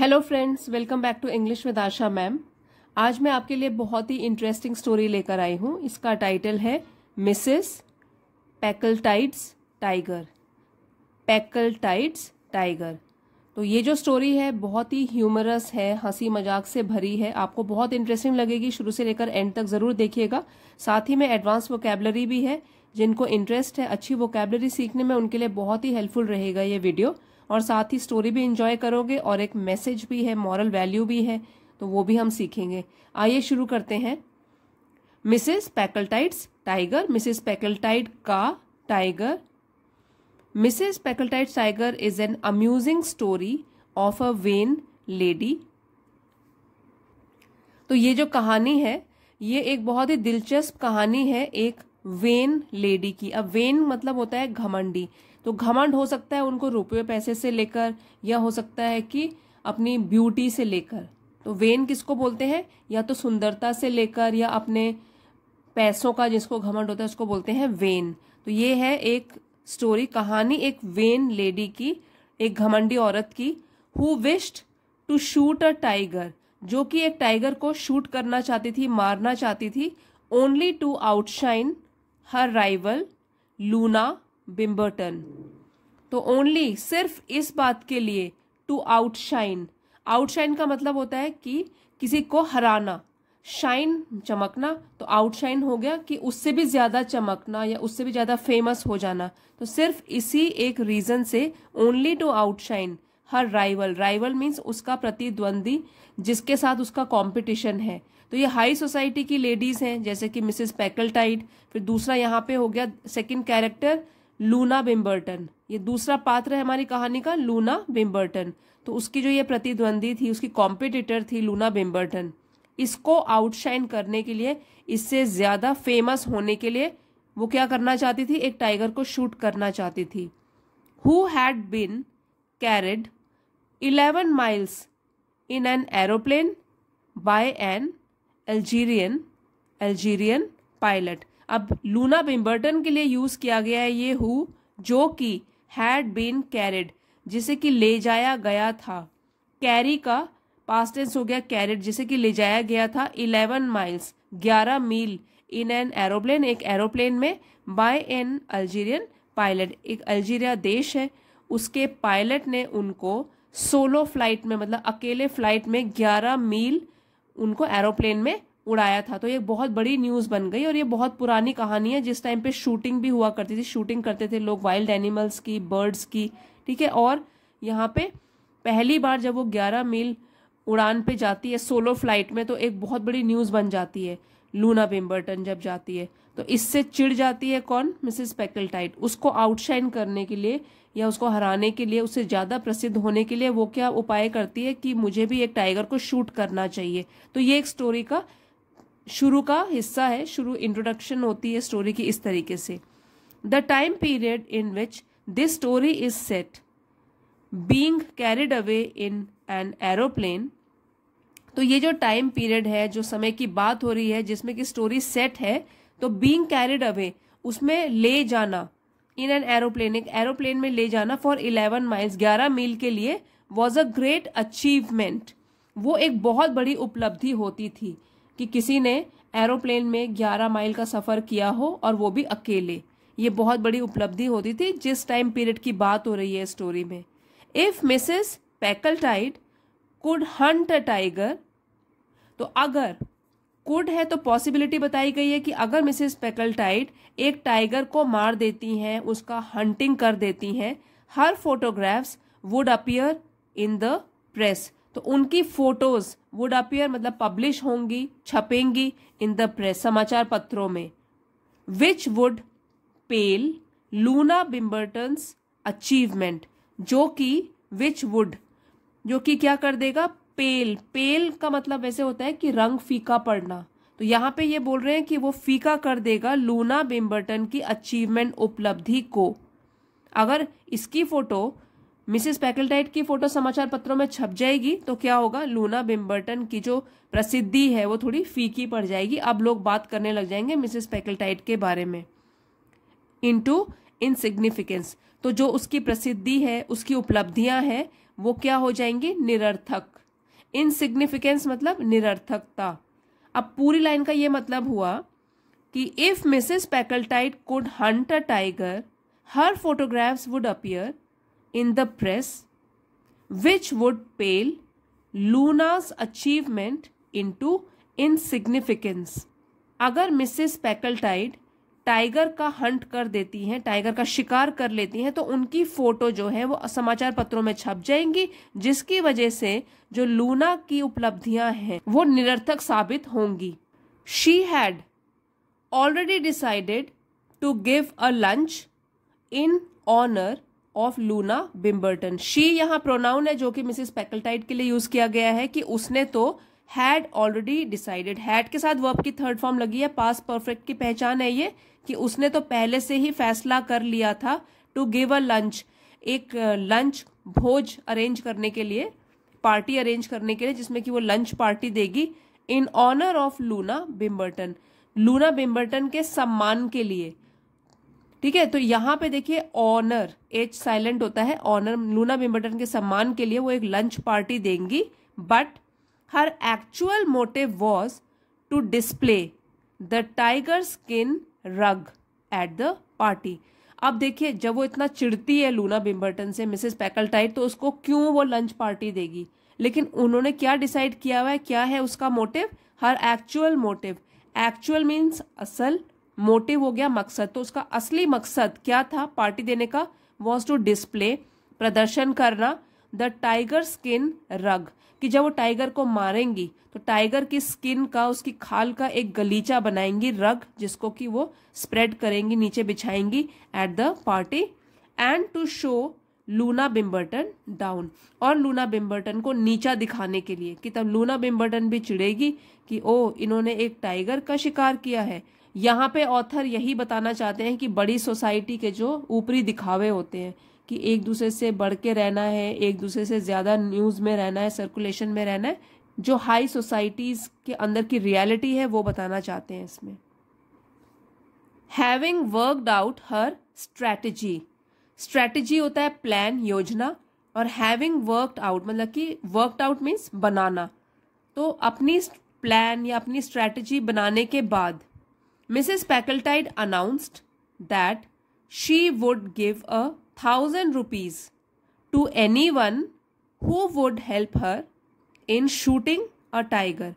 Hello friends welcome back to English with Asha ma'am आज मैं आपके लिए बहुत ही इंटरेस्टिंग स्टोरी लेकर आई हूँ इसका टाइटल है Mrs tides tiger Packletide's tiger तो ये जो स्टोरी है बहुत ही ह्यूमरस है हंसी मजाक से भरी है आपको बहुत इंटरेस्टिंग लगेगी शुरू से लेकर एंड तक ज़रूर देखिएगा साथ ही में एडवांस वोकेबलरी भी है जिनको इंटरेस्ट है अच्छी वोकेबलरी सीखने में उनके लिए बहुत ही हेल्पफुल रहेगा ये वीडियो और साथ ही स्टोरी भी इंजॉय करोगे और एक मैसेज भी है मॉरल वैल्यू भी है तो वो भी हम सीखेंगे आइए शुरू करते हैं Mrs Packletide's tiger Mrs Packletide का tiger Mrs Packletide's tiger is an amusing story of a vain lady तो ये जो कहानी है ये एक बहुत ही दिलचस्प कहानी है एक वेन लेडी की अब वेन मतलब होता है घमंडी तो घमंड हो सकता है उनको रुपये पैसे से लेकर या हो सकता है कि अपनी ब्यूटी से लेकर तो वेन किसको बोलते हैं या तो सुंदरता से लेकर या अपने पैसों का जिसको घमंड होता है उसको बोलते हैं वेन तो ये है एक स्टोरी कहानी एक वेन लेडी की एक घमंडी औरत की who wished to shoot a tiger जो कि एक टाइगर को शूट करना चाहती थी मारना चाहती थी only to outshine her rival Loona Bimberton तो ओनली सिर्फ इस बात के लिए टू आउटशाइन आउटशाइन का मतलब होता है कि किसी को हराना शाइन चमकना तो आउटशाइन हो गया कि उससे भी ज्यादा चमकना या उससे भी ज्यादा फेमस हो जाना तो सिर्फ इसी एक रीजन से only to outshine her rival rival means उसका प्रतिद्वंदी जिसके साथ उसका कंपटीशन है तो ये हाई सोसाइटी की लेडीज हैं जैसे कि मिसेस पैकलटाइट फिर दूसरा यहाँ पे हो गया सेकंड कैरेक्टर लूना बिम्बर्टन ये दूसरा पात्र है हमारी कहानी का लूना बिम्बर्टन तो उसकी जो ये प्रतिद्वंदी थी उसकी कॉम्पिटिटर थी लूना बिम्बर्टन इसको आउटशाइन करने के लिए इससे ज़्यादा फेमस होने के लिए वो क्या करना चाहती थी एक टाइगर को शूट करना चाहती थी who had been carried eleven miles in an aeroplane by an Algerian Algerian pilot अब लूना बिम्बर्टन के लिए यूज़ किया गया है ये हु जो कि हैड बीन कैरिड जिसे कि ले जाया गया था कैरी का पास्ट टेंस हो गया कैरिड जिसे कि ले जाया गया था इलेवन माइल्स ग्यारह मील इन एन एरोप्लेन एक एरोप्लेन में बाय एन अल्जीरियन पायलट एक अल्जीरिया देश है उसके पायलट ने उनको सोलो फ्लाइट में मतलब अकेले फ्लाइट में ग्यारह मील उनको एरोप्लेन में उड़ाया था तो ये बहुत बड़ी न्यूज़ बन गई और ये बहुत पुरानी कहानी है जिस टाइम पे शूटिंग भी हुआ करती थी शूटिंग करते थे लोग वाइल्ड एनिमल्स की बर्ड्स की ठीक है और यहाँ पे पहली बार जब वो ग्यारह मील उड़ान पे जाती है सोलो फ्लाइट में तो एक बहुत बड़ी न्यूज़ बन जाती है लूना बिम्बर्टन जब जाती है तो इससे चिड़ जाती है कौन मिसेस पैकलटाइट उसको आउटशाइन करने के लिए या उसको हराने के लिए उससे ज़्यादा प्रसिद्ध होने के लिए वो क्या उपाय करती है कि मुझे भी एक टाइगर को शूट करना चाहिए तो ये एक स्टोरी का शुरू का हिस्सा है शुरू इंट्रोडक्शन होती है स्टोरी की इस तरीके से the time period in which this story is set being carried away in an aeroplane तो ये जो टाइम पीरियड है जो समय की बात हो रही है जिसमें कि स्टोरी सेट है तो बींग कैरिड अवे उसमें ले जाना इन एन एरोप्लेन एक एरोप्लेन में ले जाना फॉर इलेवन माइल्स ग्यारह मील के लिए वॉज अ ग्रेट अचीवमेंट वो एक बहुत बड़ी उपलब्धि होती थी कि किसी ने एरोप्लेन में 11 माइल का सफ़र किया हो और वो भी अकेले ये बहुत बड़ी उपलब्धि होती थी जिस टाइम पीरियड की बात हो रही है स्टोरी में if Mrs Packletide could hunt a tiger तो अगर कुड है तो पॉसिबिलिटी बताई गई है कि अगर मिसेस पैकलटाइड एक टाइगर को मार देती हैं उसका हंटिंग कर देती हैं her photographs would appear in the press तो उनकी फोटोज वुड अपियर मतलब पब्लिश होंगी छपेंगी इन द प्रेस समाचार पत्रों में which would pale Loona Bimberton's achievement जो कि विच वुड जो कि क्या कर देगा पेल पेल का मतलब वैसे होता है कि रंग फीका पड़ना तो यहाँ पे ये बोल रहे हैं कि वो फीका कर देगा लूना बिम्बर्टन की अचीवमेंट उपलब्धि को अगर इसकी फोटो मिसिस पैकेटाइट की फोटो समाचार पत्रों में छप जाएगी तो क्या होगा लूना बिम्बर्टन की जो प्रसिद्धि है वो थोड़ी फीकी पड़ जाएगी अब लोग बात करने लग जाएंगे मिसेस पैकेटाइट के बारे में इनटू इनसिग्निफिकेंस तो जो उसकी प्रसिद्धि है उसकी उपलब्धियां हैं वो क्या हो जाएंगी निरर्थक इनसिग्निफिकेंस मतलब निरर्थकता अब पूरी लाइन का ये मतलब हुआ कि if Mrs Packletide could hunt a tiger her photographs would appear in the press which would pale Luna's achievement into insignificance. अगर mrs पैकलटाइड टाइगर का हंट कर देती हैं टाइगर का शिकार कर लेती हैं तो उनकी फोटो जो है वो समाचार पत्रों में छप जाएंगी जिसकी वजह से जो लूना की उपलब्धियां हैं वो निरर्थक साबित होंगी she had already decided to give a lunch in honour of Luna Bimberton she यहाँ प्रोनाउन है जो कि मिसिस पैकलटाइड के लिए यूज किया गया है कि उसने तो हैड ऑलरेडी डिसाइडेड हैड के साथ वर्ब की थर्ड फॉर्म लगी है पास परफेक्ट की पहचान है ये कि उसने तो पहले से ही फैसला कर लिया था टू गिव अ लंच एक लंच भोज अरेंज करने के लिए पार्टी अरेंज करने के लिए जिसमें कि वो लंच पार्टी देगी in honour of Luna Bimberton Luna Bimberton के सम्मान के लिए ठीक है तो यहाँ पे देखिए ऑनर एच साइलेंट होता है ऑनर लूना बिम्बर्टन के सम्मान के लिए वो एक लंच पार्टी देंगी but her actual motive was to display the tiger skin rug at the party अब देखिए जब वो इतना चिड़ती है लूना बिम्बर्टन से मिसेस टाइट तो उसको क्यों वो लंच पार्टी देगी लेकिन उन्होंने क्या डिसाइड किया हुआ है क्या है उसका motive her actual motive actual means असल मोटिव हो गया मकसद तो उसका असली मकसद क्या था पार्टी देने का वॉज टू डिस्प्ले प्रदर्शन करना द टाइगर स्किन रग कि जब वो टाइगर को मारेंगी तो टाइगर की स्किन का उसकी खाल का एक गलीचा बनाएंगी रग जिसको कि वो स्प्रेड करेंगी नीचे बिछाएंगी at the party and to show Luna Bimberton down और लूना बिम्बर्टन को नीचा दिखाने के लिए कि तब लूना बिम्बर्टन भी चिड़ेगी कि ओ इन्होंने एक टाइगर का शिकार किया है यहाँ पे ऑथर यही बताना चाहते हैं कि बड़ी सोसाइटी के जो ऊपरी दिखावे होते हैं कि एक दूसरे से बढ़ के रहना है एक दूसरे से ज़्यादा न्यूज़ में रहना है सर्कुलेशन में रहना है जो हाई सोसाइटीज़ के अंदर की रियलिटी है वो बताना चाहते हैं इसमें having worked out her strategy strategy होता है प्लान योजना और हैविंग वर्कड आउट मतलब कि वर्कड आउट मीन्स बनाना तो अपनी प्लान या अपनी स्ट्रैटेजी बनाने के बाद Mrs. Packletide announced that she would give a thousand rupees to anyone who would help her in shooting a tiger.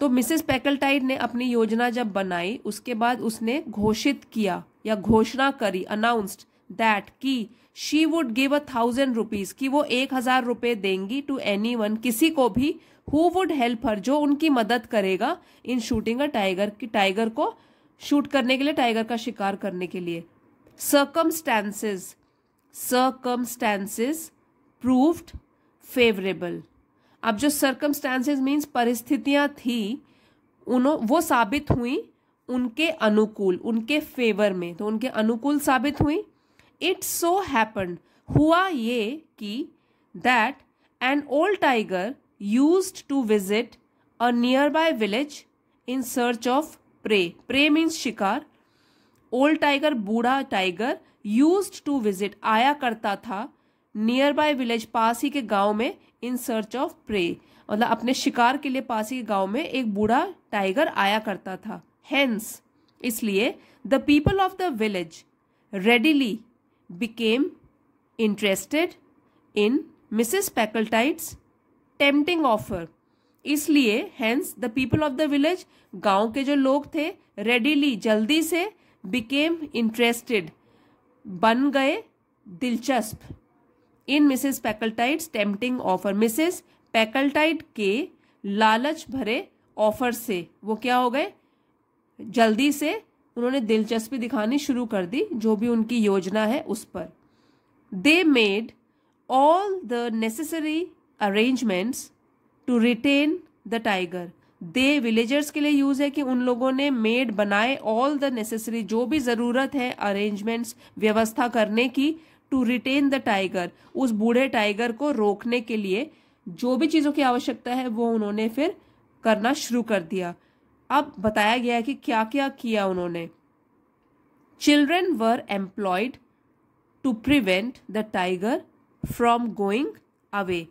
तो मिसेस पैकलटाइड ने अपनी योजना जब बनाई उसके बाद उसने घोषित किया या घोषणा करी अनाउंस्ड दैट कि she would give a thousand rupees कि वो एक हजार रुपये देंगी टू एनी वन किसी को भी हु वुड हेल्प हर जो उनकी मदद करेगा इन शूटिंग अ टाइगर कि टाइगर को शूट करने के लिए टाइगर का शिकार करने के लिए circumstances circumstances प्रूफ्ड फेवरेबल अब जो स्टैंसेज मीन्स परिस्थितियां थी उनो, वो साबित हुई उनके अनुकूल उनके फेवर में तो उनके अनुकूल साबित हुई इट सो हैपन हुआ ये कि that an old tiger use to visit a nearby village in search of prey prey means शिकार ओल्ड टाइगर बूढ़ा टाइगर यूज टू विजिट आया करता था नियर बाय विलेज पास ही के गांव में इन सर्च ऑफ प्रे मतलब अपने शिकार के लिए पास ही के गांव में एक बूढ़ा टाइगर आया करता था हैंस इसलिए the people of the village readily became interested in Mrs Packletide's tempting offer इसलिए hence the people of the village गांव के जो लोग थे रेडीली जल्दी से बिकेम इंटरेस्टेड बन गए दिलचस्प in Mrs Packletide's tempting offer Mrs Packletide के लालच भरे ऑफर से वो क्या हो गए जल्दी से उन्होंने दिलचस्पी दिखानी शुरू कर दी जो भी उनकी योजना है उस पर they made all the necessary arrangements to retain the tiger they villagers के लिए यूज है कि उन लोगों ने मेड बनाए ऑल द नेसेसरी जो भी जरूरत है अरेंजमेंट्स व्यवस्था करने की टू रिटेन द टाइगर उस बूढ़े टाइगर को रोकने के लिए जो भी चीज़ों की आवश्यकता है वो उन्होंने फिर करना शुरू कर दिया अब बताया गया है कि क्या क्या किया उन्होंने children were employed to prevent the tiger from going away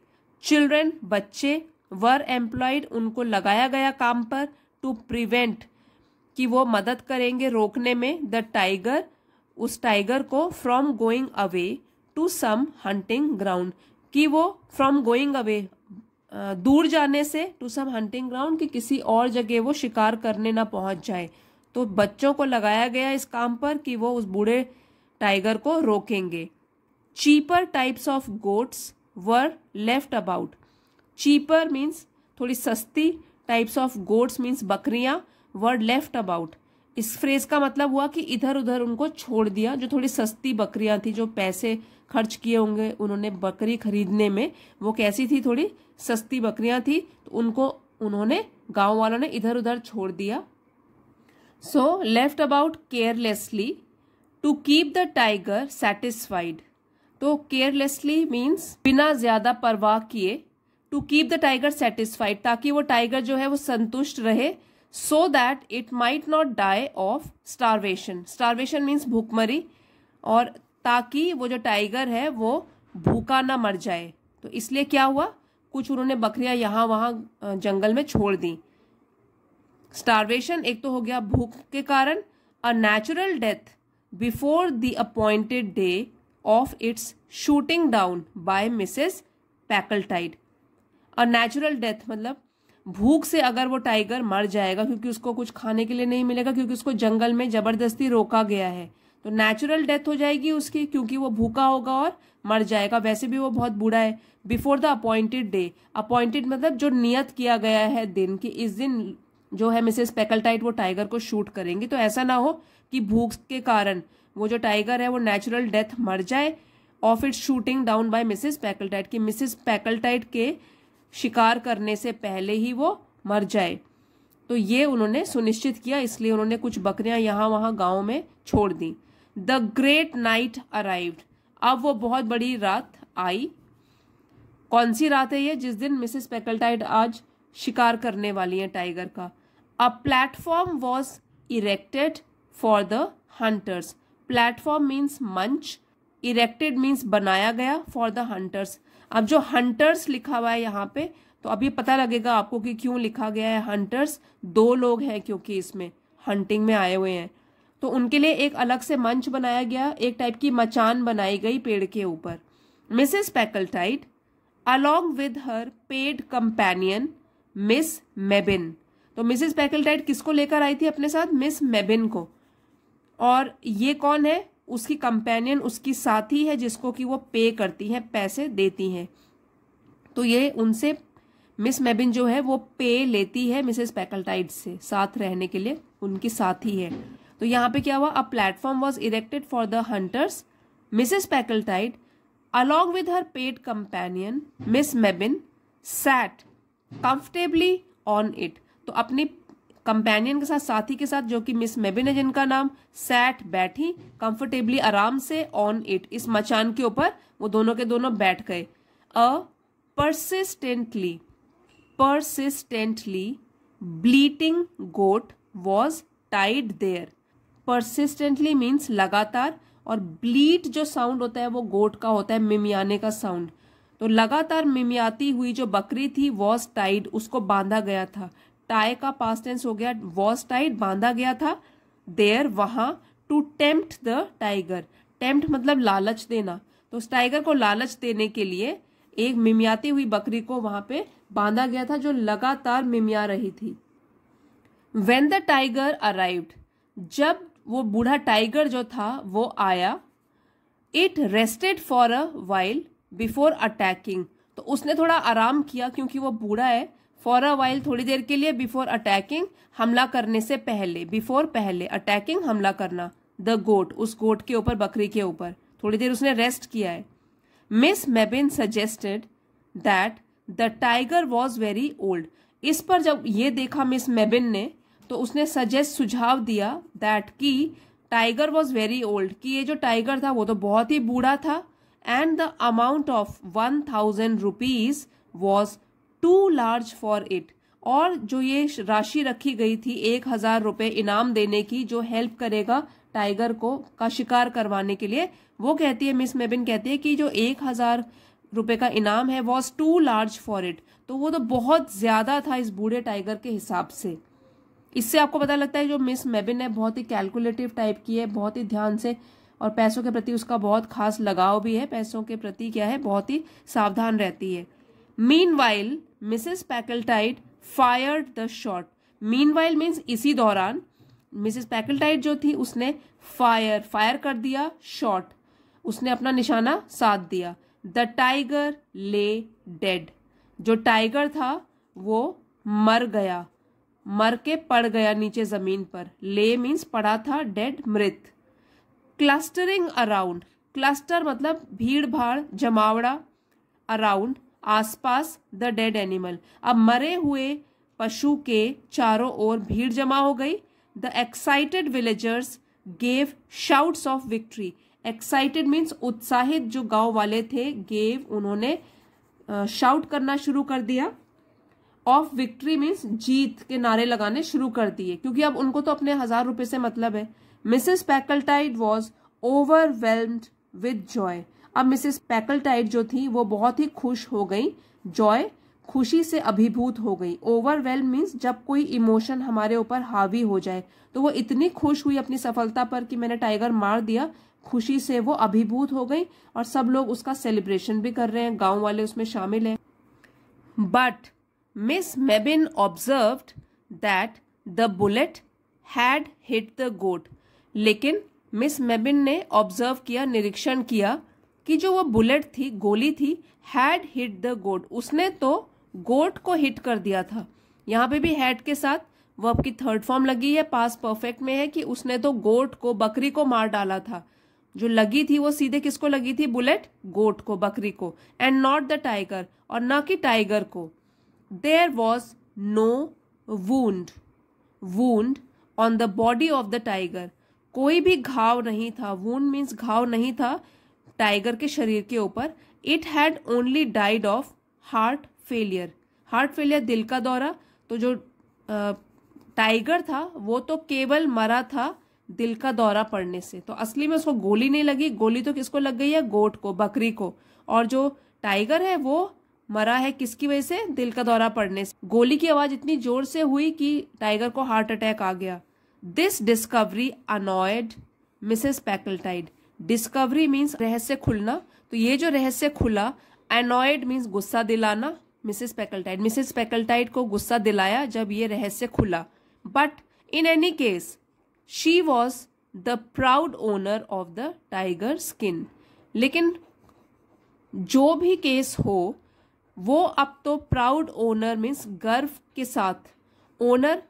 children बच्चे वर एम्प्लॉयड उनको लगाया गया काम पर टू प्रिवेंट कि वो मदद करेंगे रोकने में द टाइगर उस टाइगर को from going away to some hunting ground कि वो फ्रॉम गोइंग अवे दूर जाने से टू सम हंटिंग ग्राउंड कि किसी और जगह वो शिकार करने ना पहुंच जाए तो बच्चों को लगाया गया इस काम पर कि वो उस बूढ़े टाइगर को रोकेंगे cheaper types of goats were left about cheaper means थोड़ी सस्ती टाइप्स ऑफ गोड्स मीन्स बकरियां वर्ड लेफ्ट अबाउट इस फ्रेज का मतलब हुआ कि इधर उधर उनको छोड़ दिया जो थोड़ी सस्ती बकरियां थी जो पैसे खर्च किए होंगे उन्होंने बकरी खरीदने में वो कैसी थी थोड़ी सस्ती बकरियां थी तो उनको उन्होंने गांव वालों ने इधर उधर छोड़ दिया so left about carelessly to keep the tiger satisfied तो केयरलेसली मीन्स बिना ज्यादा परवाह किए to keep the tiger satisfied ताकि वो टाइगर जो है वो संतुष्ट रहे so that it might not die of starvation starvation means भूखमरी और ताकि वो जो टाइगर है वो भूखा ना मर जाए तो इसलिए क्या हुआ कुछ उन्होंने बकरियां यहां वहां जंगल में छोड़ दी स्टारवेशन एक तो हो गया भूख के कारण a natural death before the appointed day of its shooting down by Mrs Packletide और नेचुरल डेथ मतलब भूख से अगर वो टाइगर मर जाएगा क्योंकि उसको कुछ खाने के लिए नहीं मिलेगा क्योंकि उसको जंगल में जबरदस्ती रोका गया है तो नेचुरल डेथ हो जाएगी उसकी क्योंकि वो भूखा होगा और मर जाएगा वैसे भी वो बहुत बूढ़ा है before the appointed day appointed मतलब जो नियत किया गया है दिन कि इस दिन जो है मिसेस पेकलटाइट वो टाइगर को शूट करेंगे तो ऐसा ना हो कि भूख के कारण वो जो टाइगर है वो नेचुरल डेथ मर जाए of it shooting down by Mrs Packletide की मिसेस पैकलटाइट के शिकार करने से पहले ही वो मर जाए तो ये उन्होंने सुनिश्चित किया इसलिए उन्होंने कुछ बकरियां यहाँ वहाँ गांव में छोड़ दी द ग्रेट नाइट अराइव्ड अब वो बहुत बड़ी रात आई कौन सी रात है ये जिस दिन मिसेस पैकलटाइड आज शिकार करने वाली है टाइगर का a platform was erected for the hunters platform means मंच इरेक्टेड मीन्स बनाया गया फॉर द हंटर्स अब जो हंटर्स लिखा हुआ है यहाँ पे तो अब ये पता लगेगा आपको कि क्यों लिखा गया है हंटर्स दो लोग हैं क्योंकि इसमें हंटिंग में आए हुए हैं तो उनके लिए एक अलग से मंच बनाया गया एक टाइप की मचान बनाई गई पेड़ के ऊपर Mrs Packletide along with her paid companion Miss Mebbin तो मिसेस पैकलटाइट किसको लेकर आई थी अपने साथ मिस मेबिन को और ये कौन है उसकी कंपेनियन उसकी साथी है जिसको कि वो पे करती है पैसे देती हैं तो ये उनसे मिस मेबिन जो है वो पे लेती है मिसेस पैकल्टाइड से साथ रहने के लिए उनकी साथी है तो यहाँ पे क्या हुआ a platform was erected for the hunters Mrs Packletide along with her paid companion Miss Mebbin sat comfortably on it तो अपनी कंपेनियन के साथ साथी के साथ जो कि मिस मेबिन है जिनका नाम सैट बैठी कंफर्टेबली आराम से ऑन इट इस मचान के ऊपर वो दोनों के दोनों बैठ गए a persistently persistently bleating goat was tied there persistently means लगातार और ब्लीट जो साउंड होता है वो गोट का होता है मिमियाने का साउंड तो लगातार मिमियाती हुई जो बकरी थी वॉज टाइड उसको बांधा गया था टाई का पास टेंस हो गया वॉज टाइट बांधा गया था देयर वहां to tempt the tiger tempt मतलब लालच देना तो उस टाइगर को लालच देने के लिए एक मिमियाती हुई बकरी को वहां पे बांधा गया था जो लगातार मिमिया रही थी वेन द टाइगर अराइव्ड जब वो बूढ़ा टाइगर जो था वो आया it rested for a while before attacking तो उसने थोड़ा आराम किया क्योंकि वो बूढ़ा है फॉर अ वाइल थोड़ी देर के लिए बिफोर अटैकिंग हमला करने से पहले बिफोर पहले अटैकिंग हमला करना द गोट उस गोट के ऊपर बकरी के ऊपर थोड़ी देर उसने रेस्ट किया है Miss Mebbin suggested that the tiger was very old इस पर जब ये देखा मिस मेबिन ने तो उसने सजेस्ट सुझाव दिया दैट कि टाइगर वॉज वेरी ओल्ड कि ये जो टाइगर था वो तो बहुत ही बूढ़ा था and the amount of one thousand rupees was too large for it और जो ये राशि रखी गई थी एक हजार रुपये इनाम देने की जो हेल्प करेगा टाइगर को का शिकार करवाने के लिए वो कहती है मिस मेबिन कहती है कि जो एक हजार रुपये का इनाम है was too large for it तो वो तो बहुत ज़्यादा था इस बूढ़े टाइगर के हिसाब से इससे आपको पता लगता है जो मिस मेबिन है बहुत ही कैलकुलेटिव टाइप की है बहुत ही ध्यान से और पैसों के प्रति उसका बहुत खास लगाव भी है पैसों के प्रति क्या है बहुत ही सावधान रहती है Meanwhile, Mrs. Fire fired the shot. Meanwhile means इसी दौरान मिसेस पैकलटाइट जो थी उसने फायर फायर कर दिया शॉर्ट उसने अपना निशाना साध दिया द टाइगर ले डेड जो टाइगर था वो मर गया मर के पड़ गया नीचे जमीन पर ले मीन्स पड़ा था डेड मृत क्लस्टरिंग अराउंड क्लस्टर मतलब भीड़ भाड़ जमावड़ा अराउंड आसपास द डेड एनिमल अब मरे हुए पशु के चारों ओर भीड़ जमा हो गई the excited villagers gave shouts of victory excited means उत्साहित जो गांव वाले थे गेव उन्होंने शाउट करना शुरू कर दिया ऑफ विक्ट्री मीन्स जीत के नारे लगाने शुरू कर दिए क्योंकि अब उनको तो अपने हजार रुपए से मतलब है Mrs Packletide was overwhelmed with joy अब मिसेस पैकलटाइट जो थी वो बहुत ही खुश हो गई जॉय खुशी से अभिभूत हो गई ओवरवेल मीन्स जब कोई इमोशन हमारे ऊपर हावी हो जाए तो वो इतनी खुश हुई अपनी सफलता पर कि मैंने टाइगर मार दिया खुशी से वो अभिभूत हो गई और सब लोग उसका सेलिब्रेशन भी कर रहे हैं गांव वाले उसमें शामिल हैं but Miss Mebbin observe that the bullet had hit the goat लेकिन मिस मेबिन ने ऑब्जर्व किया निरीक्षण किया कि जो वो बुलेट थी गोली थी हैड हिट द गोट उसने तो गोट को हिट कर दिया था यहाँ पे भी हैड के साथ वर्ब की थर्ड फॉर्म लगी है पास परफेक्ट में है कि उसने तो गोट को बकरी को मार डाला था जो लगी थी वो सीधे किसको लगी थी बुलेट गोट को बकरी को एंड नॉट द टाइगर और ना कि टाइगर को there was no wound wound on the body of the tiger कोई भी घाव नहीं था वूंड मीन्स घाव नहीं था टाइगर के शरीर के ऊपर it had only died of heart failure heart failure दिल का दौरा तो जो टाइगर था वो तो केवल मरा था दिल का दौरा पड़ने से तो असली में उसको गोली नहीं लगी गोली तो किसको लग गई है गोट को बकरी को और जो टाइगर है वो मरा है किसकी वजह से दिल का दौरा पड़ने से गोली की आवाज इतनी जोर से हुई कि टाइगर को हार्ट अटैक आ गया this discovery annoyed Mrs Packletide discovery means रहस्य खुलना तो ये जो रहस्य खुला एनॉयड मीन्स गुस्सा दिलाना मिसेस पैकल्टाइड मिसेस पैकल्टाइड को गुस्सा दिलाया जब ये रहस्य खुला but in any case she was the proud owner of the tiger skin लेकिन जो भी केस हो वो अब तो प्राउड ओनर मीन्स गर्व के साथ ओनर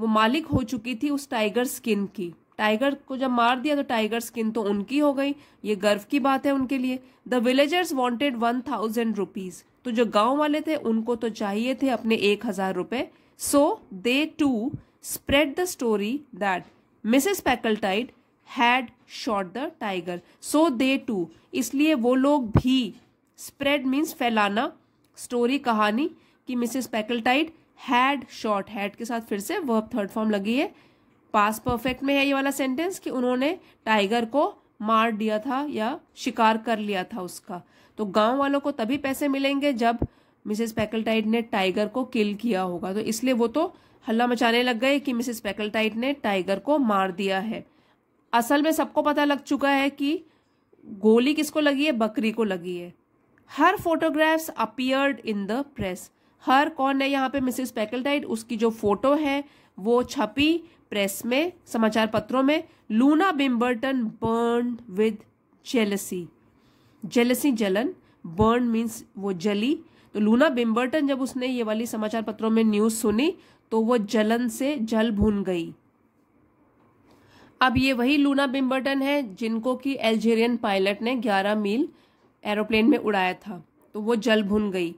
वो मालिक हो चुकी थी उस टाइगर स्किन की टाइगर को जब मार दिया तो टाइगर स्किन तो उनकी हो गई ये गर्व की बात है उनके लिए the villagers wanted one thousand rupees तो जो गांव वाले थे उनको तो चाहिए थे अपने एक हजार रुपये so they to spread the story that Mrs Packletide had shot the tiger so they to इसलिए वो लोग भी स्प्रेड मीन्स फैलाना स्टोरी कहानी कि Mrs Packletide had shot had के साथ फिर से वर्ब थर्ड फॉर्म लगी है पास परफेक्ट में है ये वाला सेंटेंस कि उन्होंने टाइगर को मार दिया था या शिकार कर लिया था उसका तो गांव वालों को तभी पैसे मिलेंगे जब मिसेस पैकलटाइट ने टाइगर को किल किया होगा तो इसलिए वो तो हल्ला मचाने लग गए कि मिसेस पैकलटाइट ने टाइगर को मार दिया है असल में सबको पता लग चुका है कि गोली किसको लगी है बकरी को लगी है her photographs appeared in the press her कौन है यहाँ पे मिसेस पैकलटाइट उसकी जो फोटो है वो छपी प्रेस में समाचार पत्रों में Luna Bimberton burn with jealousy jealousy जलन बर्न मीन्स वो जली तो लूना बिम्बर्टन जब उसने ये वाली समाचार पत्रों में न्यूज सुनी तो वो जलन से जल भून गई अब ये वही लूना बिम्बर्टन है जिनको कि एल्जेरियन पायलट ने 11 मील एरोप्लेन में उड़ाया था तो वो जल भून गई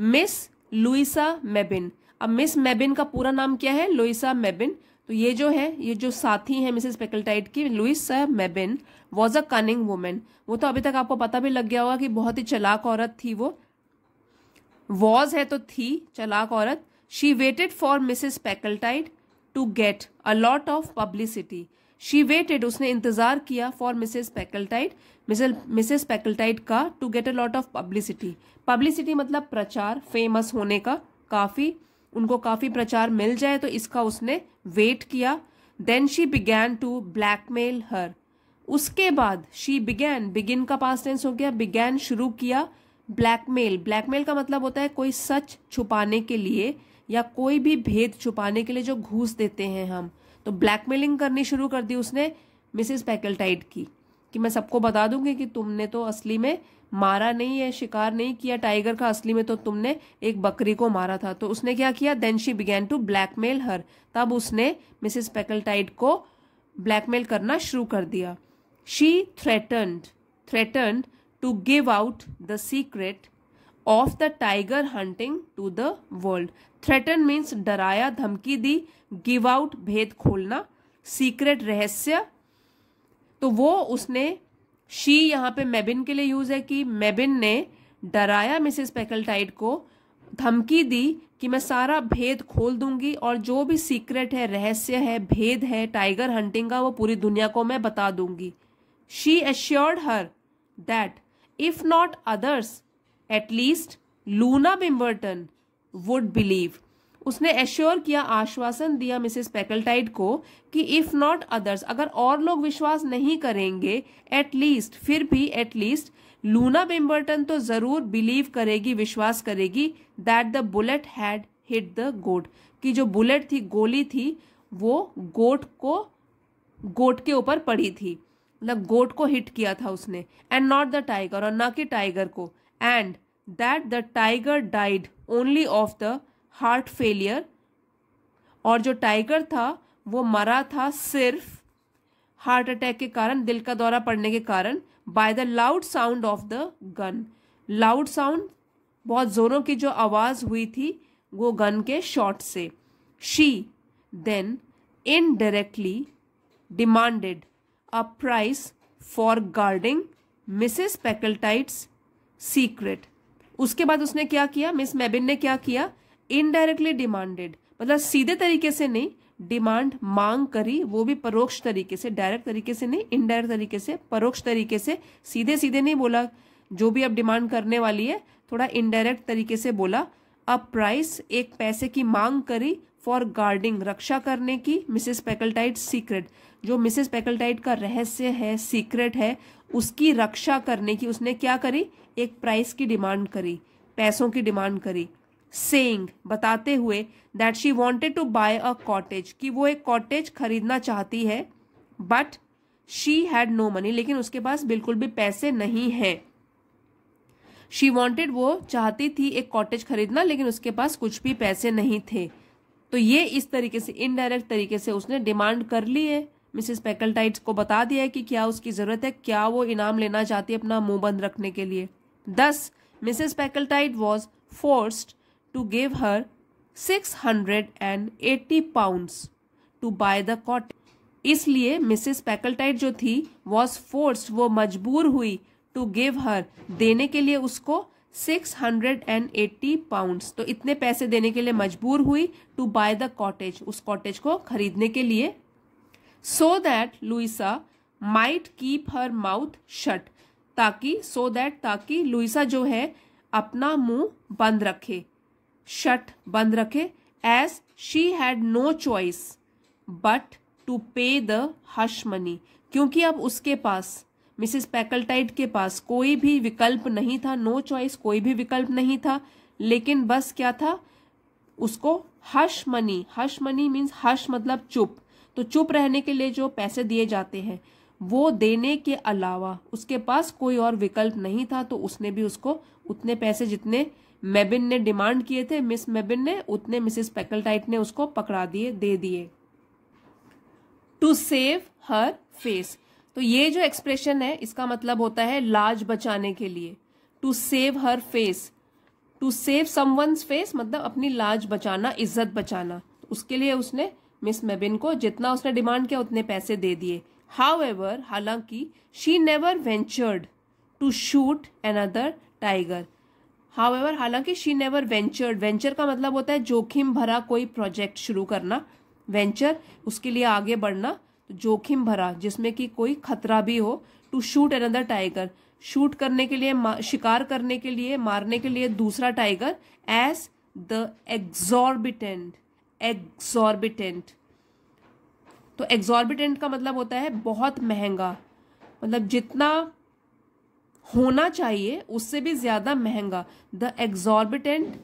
मिस लुइसा मेबिन अब मिस मेबिन का पूरा नाम क्या है लुइसा मेबिन तो ये जो है ये जो साथी है मिसेस पेकलटाइट की Louisa Mebbin was a cunning women वो तो अभी तक आपको पता भी लग गया होगा कि बहुत ही चलाक औरत थी वो वॉज है तो थी चलाक औरत she waited for Mrs Packletide to get a lot of publicity she waited उसने इंतजार किया for Mrs Packletide Mrs Packletide का to get a lot of publicity publicity मतलब प्रचार फेमस होने का काफी उनको काफ़ी प्रचार मिल जाए तो इसका उसने वेट किया then she began to blackmail her उसके बाद शी बिगैन बिगिन का पास टेंस हो गया बिगैन शुरू किया ब्लैकमेल ब्लैकमेल का मतलब होता है कोई सच छुपाने के लिए या कोई भी भेद छुपाने के लिए जो घूस देते हैं हम तो ब्लैकमेलिंग करनी शुरू कर दी उसने मिसेस पैकलटाइट की कि मैं सबको बता दूंगी कि तुमने तो असली में मारा नहीं है शिकार नहीं किया टाइगर का असली में तो तुमने एक बकरी को मारा था तो उसने क्या किया then she began to blackmail her तब उसने मिसिस पैकलटाइड को ब्लैकमेल करना शुरू कर दिया she threatened threatened to give out the secret of the tiger hunting to the world threaten means डराया धमकी दी गिव आउट भेद खोलना सीक्रेट रहस्य तो वो उसने शी यहाँ पे मेबिन के लिए यूज है कि मेबिन ने डराया मिसेस पेकलटाइड को धमकी दी कि मैं सारा भेद खोल दूंगी और जो भी सीक्रेट है रहस्य है भेद है टाइगर हंटिंग का वो पूरी दुनिया को मैं बता दूंगी she assured her that if not others at least Luna Bimberton would believe उसने एश्योर किया आश्वासन दिया मिसेस पैकलटाइड को कि इफ नॉट अदर्स अगर और लोग विश्वास नहीं करेंगे एटलीस्ट फिर भी एटलीस्ट लूना बिम्बर्टन तो जरूर बिलीव करेगी विश्वास करेगी that the bullet had hit the goat कि जो बुलेट थी गोली थी वो गोट को गोट के ऊपर पड़ी थी मतलब गोट को हिट किया था उसने एंड नॉट द टाइगर और ना कि टाइगर को and that the tiger died only of the heart failure और जो टाइगर था वो मरा था सिर्फ हार्ट अटैक के कारण दिल का दौरा पड़ने के कारण by the loud sound of the gun loud sound बहुत जोरों की जो आवाज़ हुई थी वो गन के शॉट से she then indirectly demanded a price for guarding Mrs Packletide's secret उसके बाद उसने क्या किया मिस मेबिन ने क्या किया इनडायरेक्टली डिमांडेड मतलब सीधे तरीके से नहीं डिमांड मांग करी वो भी परोक्ष तरीके से डायरेक्ट तरीके से नहीं इनडायरेक्ट तरीके से परोक्ष तरीके से सीधे सीधे नहीं बोला जो भी अब डिमांड करने वाली है थोड़ा इनडायरेक्ट तरीके से बोला अ प्राइस एक पैसे की मांग करी फॉर गार्डिंग रक्षा करने की मिसेस पैकल्टाइट सीक्रेट जो मिसेस पैकल्टाइट का रहस्य है सीक्रेट है उसकी रक्षा करने की उसने क्या करी एक प्राइस की डिमांड करी पैसों की डिमांड करी सेंग बताते हुए that she wanted to buy a cottage कि वो एक कॉटेज खरीदना चाहती है but she had no money लेकिन उसके पास बिल्कुल भी पैसे नहीं है शी वॉन्टेड वो चाहती थी एक कॉटेज खरीदना लेकिन उसके पास कुछ भी पैसे नहीं थे तो ये इस तरीके से इनडायरेक्ट तरीके से उसने डिमांड कर ली है मिसेस पैकल्टाइट को बता दिया है कि क्या उसकी ज़रूरत है क्या वो इनाम लेना चाहती है अपना मुंह बंद रखने के लिए दस Mrs Packletide was forced to give her 680 pounds to buy the cotton. इसलिए मिसेस पैकल्टाइट जो थी वॉज फोर्स वो मजबूर हुई टू गिव हर देने के लिए उसको 680 पाउंड्स तो इतने पैसे देने के लिए मजबूर हुई टू बाय द कॉटेज उस कॉटेज को खरीदने के लिए so that Louisa might keep her mouth shut ताकि सो so दैट ताकि लुइसा जो है अपना मुंह बंद रखे शट बंद रखे as she had no choice but to pay the hush money क्योंकि अब उसके पास मिसिस पैकलटाइट के पास कोई भी विकल्प नहीं था नो no चॉइस कोई भी विकल्प नहीं था लेकिन बस क्या था उसको hush money hush money means hush मतलब चुप तो चुप रहने के लिए जो पैसे दिए जाते हैं वो देने के अलावा उसके पास कोई और विकल्प नहीं था तो उसने भी उसको उतने पैसे जितने मेबिन ने डिमांड किए थे मिस मेबिन ने उतने मिसेस पैकलटाइट ने उसको पकड़ा दिए दे दिए टू सेव हर फेस तो ये जो एक्सप्रेशन है इसका मतलब होता है लाज बचाने के लिए to save her face to save someone's face मतलब अपनी लाज बचाना इज्जत बचाना तो उसके लिए उसने मिस मेबिन को जितना उसने डिमांड किया उतने पैसे दे दिए हाउ एवर हालांकि she never ventured to shoot an tiger ever हालांकि शी नेवर वेंचर वेंचर का मतलब होता है जोखिम भरा कोई प्रोजेक्ट शुरू करना वेंचर उसके लिए आगे बढ़ना जोखिम भरा जिसमें कि कोई खतरा भी हो to shoot another tiger shoot करने के लिए शिकार करने के लिए मारने के लिए दूसरा tiger as the exorbitant exorbitant तो एग्जॉर्बिटेंट का मतलब होता है बहुत महंगा मतलब जितना होना चाहिए उससे भी ज़्यादा महंगा the exorbitant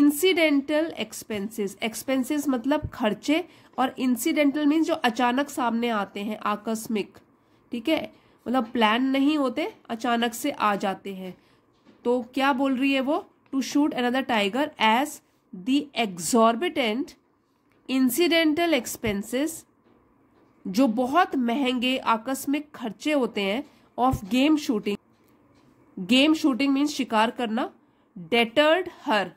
incidental expenses expenses मतलब खर्चे और इंसिडेंटल मीन्स जो अचानक सामने आते हैं आकस्मिक ठीक है मतलब प्लान नहीं होते अचानक से आ जाते हैं तो क्या बोल रही है वो to shoot another tiger as the exorbitant incidental expenses जो बहुत महंगे आकस्मिक खर्चे होते हैं of game shooting game shooting means शिकार करना डेटर्ड हर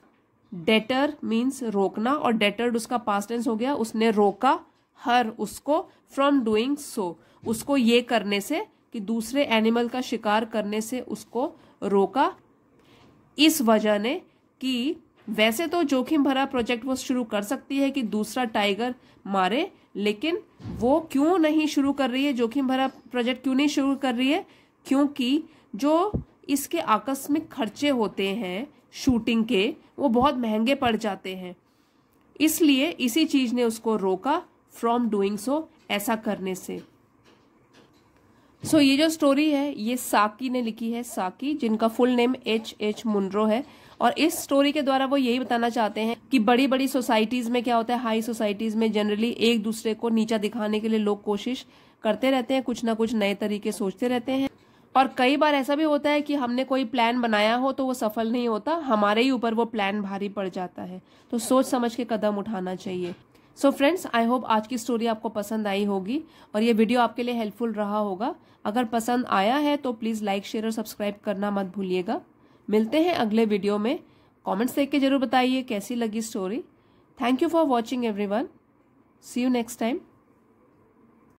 डेटर मीन्स रोकना और डेटर्ड उसका पास्ट टेंस हो गया उसने रोका हर उसको फ्रॉम डूइंग सो उसको ये करने से कि दूसरे एनिमल का शिकार करने से उसको रोका इस वजह ने कि वैसे तो जोखिम भरा प्रोजेक्ट वो शुरू कर सकती है कि दूसरा टाइगर मारे लेकिन वो क्यों नहीं शुरू कर रही है जोखिम भरा प्रोजेक्ट क्यों नहीं शुरू कर रही है क्योंकि जो इसके आकस्मिक खर्चे होते हैं शूटिंग के वो बहुत महंगे पड़ जाते हैं इसलिए इसी चीज ने उसको रोका फ्रॉम डूइंग सो ऐसा करने से सो so, ये जो स्टोरी है ये साकी ने लिखी है साकी जिनका full name H H Munro है और इस स्टोरी के द्वारा वो यही बताना चाहते हैं कि बड़ी बड़ी सोसाइटीज में क्या होता है हाई सोसाइटीज में जनरली एक दूसरे को नीचा दिखाने के लिए लोग कोशिश करते रहते हैं कुछ ना कुछ नए तरीके सोचते रहते हैं और कई बार ऐसा भी होता है कि हमने कोई प्लान बनाया हो तो वो सफल नहीं होता हमारे ही ऊपर वो प्लान भारी पड़ जाता है तो सोच समझ के कदम उठाना चाहिए सो फ्रेंड्स आई होप आज की स्टोरी आपको पसंद आई होगी और ये वीडियो आपके लिए हेल्पफुल रहा होगा अगर पसंद आया है तो प्लीज़ लाइक शेयर और सब्सक्राइब करना मत भूलिएगा मिलते हैं अगले वीडियो में कॉमेंट्स देख के जरूर बताइए कैसी लगी story thank you for watching one see you next time